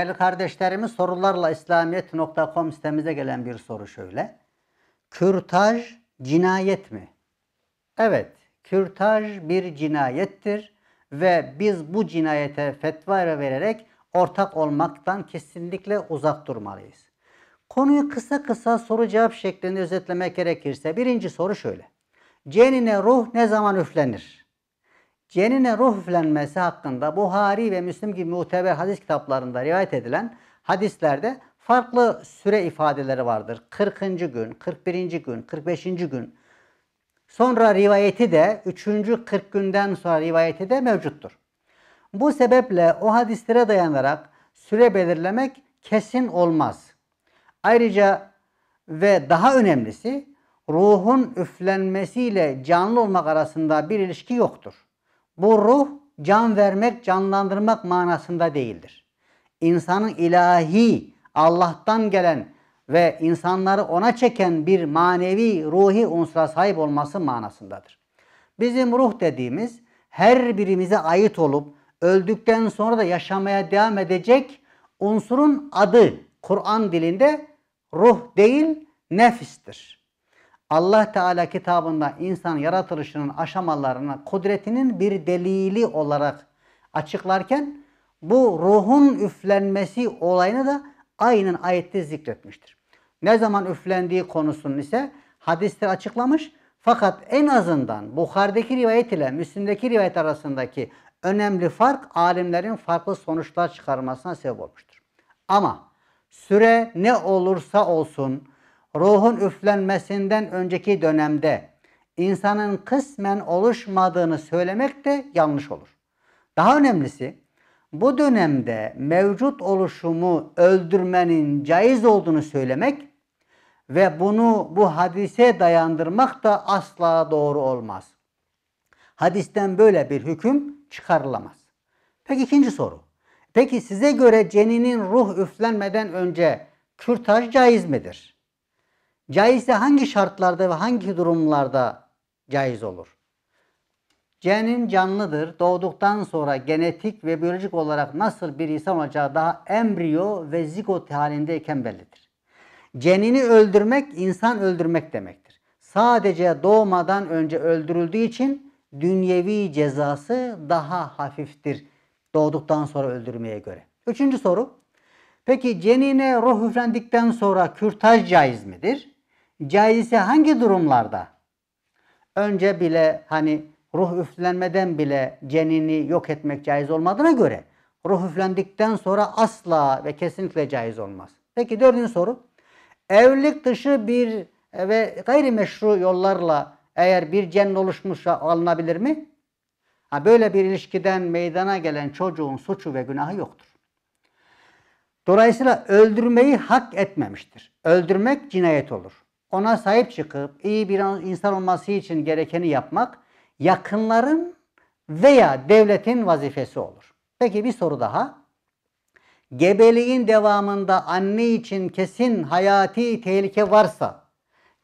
Değerli kardeşlerimiz sorularla İslamiyet.com sitemize gelen bir soru şöyle. Kürtaj cinayet mi? Evet, kürtaj bir cinayettir ve biz bu cinayete fetva vererek ortak olmaktan kesinlikle uzak durmalıyız. Konuyu kısa kısa soru cevap şeklinde özetlemek gerekirse birinci soru şöyle. Cenine ruh ne zaman üflenir? cenine ruh üflenmesi hakkında Buhari ve Müslim gibi muteber hadis kitaplarında rivayet edilen hadislerde farklı süre ifadeleri vardır. 40. gün, 41. gün, 45. gün. Sonra rivayeti de 3. 40 günden sonra rivayeti de mevcuttur. Bu sebeple o hadislere dayanarak süre belirlemek kesin olmaz. Ayrıca ve daha önemlisi ruhun üflenmesiyle canlı olmak arasında bir ilişki yoktur. Bu ruh can vermek, canlandırmak manasında değildir. İnsanın ilahi, Allah'tan gelen ve insanları ona çeken bir manevi ruhi unsura sahip olması manasındadır. Bizim ruh dediğimiz her birimize ait olup öldükten sonra da yaşamaya devam edecek unsurun adı Kur'an dilinde ruh değil nefistir. Allah Teala kitabında insan yaratılışının aşamalarını kudretinin bir delili olarak açıklarken bu ruhun üflenmesi olayını da aynen ayette zikretmiştir. Ne zaman üflendiği konusunun ise hadiste açıklamış. Fakat en azından Bukhari'deki rivayet ile Müslim'deki rivayet arasındaki önemli fark alimlerin farklı sonuçlar çıkarmasına sebep olmuştur. Ama süre ne olursa olsun ruhun üflenmesinden önceki dönemde insanın kısmen oluşmadığını söylemek de yanlış olur. Daha önemlisi bu dönemde mevcut oluşumu öldürmenin caiz olduğunu söylemek ve bunu bu hadise dayandırmak da asla doğru olmaz. Hadisten böyle bir hüküm çıkarılamaz. Peki ikinci soru. Peki size göre ceninin ruh üflenmeden önce kürtaj caiz midir? Caizse hangi şartlarda ve hangi durumlarda caiz olur? Cenin canlıdır. Doğduktan sonra genetik ve biyolojik olarak nasıl bir insan olacağı daha embriyo ve zigot halindeyken bellidir. Cenini öldürmek insan öldürmek demektir. Sadece doğmadan önce öldürüldüğü için dünyevi cezası daha hafiftir doğduktan sonra öldürmeye göre. Üçüncü soru. Peki cenine ruh üflendikten sonra kürtaj caiz midir? Caiz hangi durumlarda? Önce bile hani ruh üflenmeden bile cenini yok etmek caiz olmadığına göre ruh üflendikten sonra asla ve kesinlikle caiz olmaz. Peki dördüncü soru. Evlilik dışı bir e, ve gayrimeşru yollarla eğer bir cenn oluşmuşsa alınabilir mi? Ha, böyle bir ilişkiden meydana gelen çocuğun suçu ve günahı yoktur. Dolayısıyla öldürmeyi hak etmemiştir. Öldürmek cinayet olur ona sahip çıkıp iyi bir insan olması için gerekeni yapmak yakınların veya devletin vazifesi olur. Peki bir soru daha. Gebeliğin devamında anne için kesin hayati tehlike varsa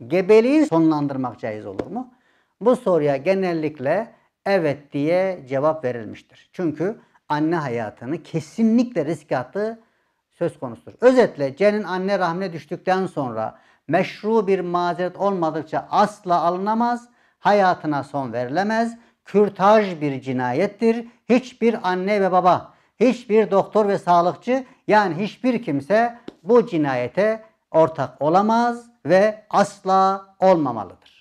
gebeliği sonlandırmak caiz olur mu? Bu soruya genellikle evet diye cevap verilmiştir. Çünkü anne hayatını kesinlikle riske attığı söz konusudur. Özetle cenin anne rahmine düştükten sonra meşru bir mazeret olmadıkça asla alınamaz, hayatına son verilemez, kürtaj bir cinayettir. Hiçbir anne ve baba, hiçbir doktor ve sağlıkçı yani hiçbir kimse bu cinayete ortak olamaz ve asla olmamalıdır.